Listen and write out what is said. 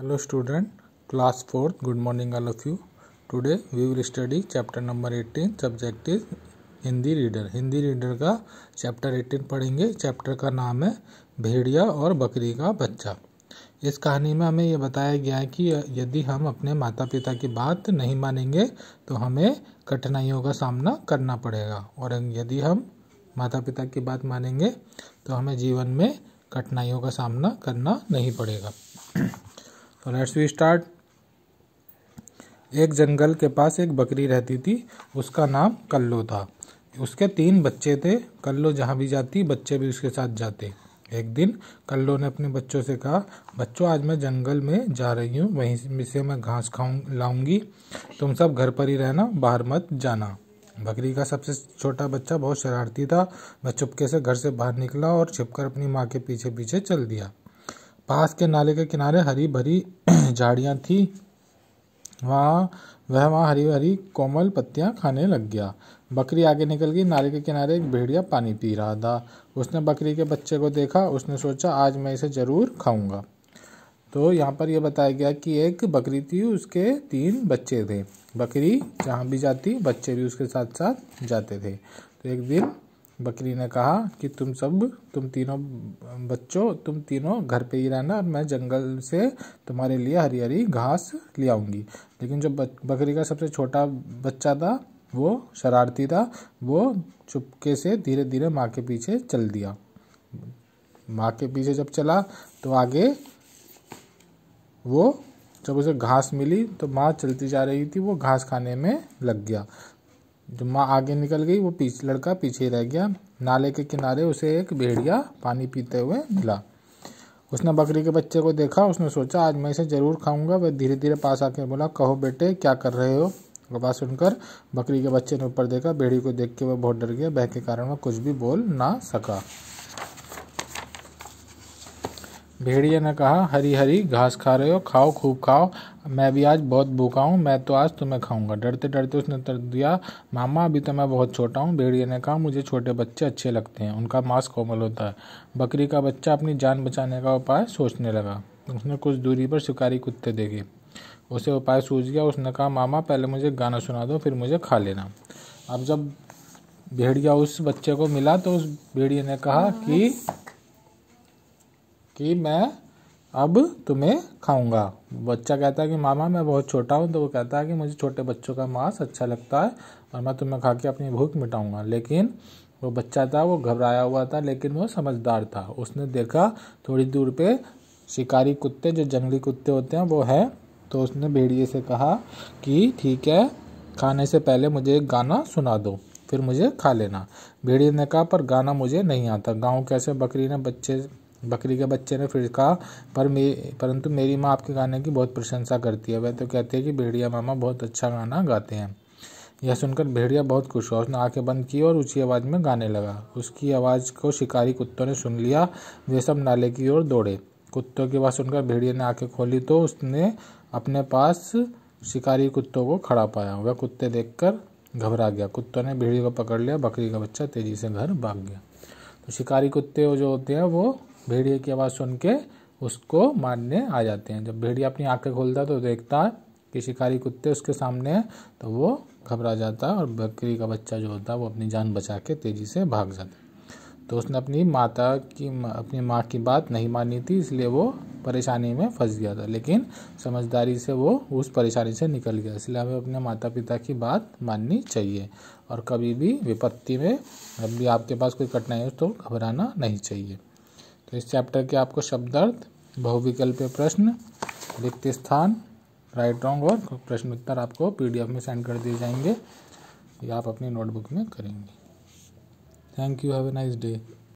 hello student class 4 good morning all of you today we will study chapter number 18 subject is Hindi reader Hindi reader का chapter 18 पढ़ेंगे chapter का नाम है भेड़िया और बकरी का बच्चा इस कहानी में हमें यह बताया गया है कि यदि हम अपने माता पिता की बात नहीं मानेंगे तो हमें कठिनाइयों का सामना करना पड़ेगा और यदि हम माता पिता की बात मानेंगे तो हमें जीवन में कठिनाइयों का सामना करना नहीं पड़ेगा तो लेट्स वी स्टार्ट एक जंगल के पास एक बकरी रहती थी उसका नाम कल्लो था उसके तीन बच्चे थे कल्लो जहाँ भी जाती बच्चे भी उसके साथ जाते एक दिन कल्लो ने अपने बच्चों से कहा बच्चों आज मैं जंगल में जा रही हूँ वहीं से मैं घास खाऊ लाऊंगी तुम सब घर पर ही रहना बाहर मत जाना बकरी का सबसे छोटा बच्चा बहुत शरारती था वह चुपके से घर से बाहर निकला और छिपकर अपनी माँ के पीछे पीछे चल दिया पास के नाले के किनारे हरी भरी झाड़ियाँ थी वहाँ वह वहाँ हरी भरी कोमल पत्तियाँ खाने लग गया बकरी आगे निकल गई नाले के किनारे एक भेड़िया पानी पी रहा था उसने बकरी के बच्चे को देखा उसने सोचा आज मैं इसे ज़रूर खाऊंगा तो यहाँ पर यह बताया गया कि एक बकरी थी उसके तीन बच्चे थे बकरी जहाँ भी जाती बच्चे भी उसके साथ साथ जाते थे तो एक दिन बकरी ने कहा कि तुम सब तुम तीनों बच्चों तुम तीनों घर पे ही रहना और मैं जंगल से तुम्हारे लिए हरी हरी घास ले आऊँगी लेकिन जो बकरी का सबसे छोटा बच्चा था वो शरारती था वो चुपके से धीरे धीरे माँ के पीछे चल दिया माँ के पीछे जब चला तो आगे वो जब उसे घास मिली तो माँ चलती जा रही थी वो घास खाने में लग गया जो माँ आगे निकल गई वो पीछे लड़का पीछे रह गया नाले के किनारे उसे एक भेड़िया पानी पीते हुए मिला उसने बकरी के बच्चे को देखा उसने सोचा आज मैं इसे ज़रूर खाऊंगा वह धीरे धीरे पास आकर बोला कहो बेटे क्या कर रहे हो बात सुनकर बकरी के बच्चे ने ऊपर देखा भेड़ी को देख के वह बहुत डर गया बह के कारण वह कुछ भी बोल ना सका भेड़िया ने कहा हरी हरी घास खा रहे हो खाओ खूब खाओ मैं भी आज बहुत भूखा हूँ मैं तो आज तुम्हें खाऊंगा डरते डरते उसने तर दिया मामा अभी तो मैं बहुत छोटा हूँ भेड़िया ने कहा मुझे छोटे बच्चे अच्छे लगते हैं उनका मांस कोमल होता है बकरी का बच्चा अपनी जान बचाने का उपाय सोचने लगा उसने कुछ दूरी पर शिकारी कुत्ते देखे उसे उपाय सूझ गया उसने कहा मामा पहले मुझे गाना सुना दो फिर मुझे खा लेना अब जब भेड़िया उस बच्चे को मिला तो उस भेड़िए ने कहा कि कि मैं अब तुम्हें खाऊंगा बच्चा कहता है कि मामा मैं बहुत छोटा हूँ तो वो कहता है कि मुझे छोटे बच्चों का मांस अच्छा लगता है और मैं तुम्हें खा के अपनी भूख मिटाऊंगा लेकिन वो बच्चा था वो घबराया हुआ था लेकिन वो समझदार था उसने देखा थोड़ी दूर पे शिकारी कुत्ते जो जंगली कुत्ते होते हैं वो है तो उसने भेड़िए से कहा कि ठीक है खाने से पहले मुझे एक गाना सुना दो फिर मुझे खा लेना भेड़िए ने कहा पर गाना मुझे नहीं आता गाँव कैसे बकरी ने बच्चे बकरी के बच्चे ने फिर कहा पर मे परंतु मेरी माँ आपके गाने की बहुत प्रशंसा करती है वह तो कहती है कि भेड़िया मामा बहुत अच्छा गाना गाते हैं यह सुनकर भेड़िया बहुत खुश हुआ उसने आंखें बंद की और ऊँची आवाज़ में गाने लगा उसकी आवाज़ को शिकारी कुत्तों ने सुन लिया वे सब नाले की ओर दौड़े कुत्तों की आवाज़ सुनकर भेड़िया ने आँखें खोली तो उसने अपने पास शिकारी कुत्तों को खड़ा पाया वह कुत्ते देखकर घबरा गया कुत्तों ने भेड़िए को पकड़ लिया बकरी का बच्चा तेज़ी से घर भाग गया तो शिकारी कुत्ते जो होते हैं वो भेड़िए की आवाज़ सुन के उसको मारने आ जाते हैं जब भेड़िया अपनी आंखें खोलता है तो देखता है कि शिकारी कुत्ते उसके सामने हैं तो वो घबरा जाता है और बकरी का बच्चा जो होता है वो अपनी जान बचा के तेज़ी से भाग जाता है तो उसने अपनी माता की अपनी माँ की बात नहीं मानी थी इसलिए वो परेशानी में फंस गया था लेकिन समझदारी से वो उस परेशानी से निकल गया इसलिए हमें अपने माता पिता की बात माननी चाहिए और कभी भी विपत्ति में जब भी आपके पास कोई कठिनाई हो तो घबराना नहीं चाहिए तो इस चैप्टर के आपको शब्दार्थ बहुविकल्प प्रश्न रिक्त स्थान राइट रॉन्ग और प्रश्न उत्तर आपको पीडीएफ में सेंड कर दिए जाएंगे या आप अपनी नोटबुक में करेंगे thank you have a nice day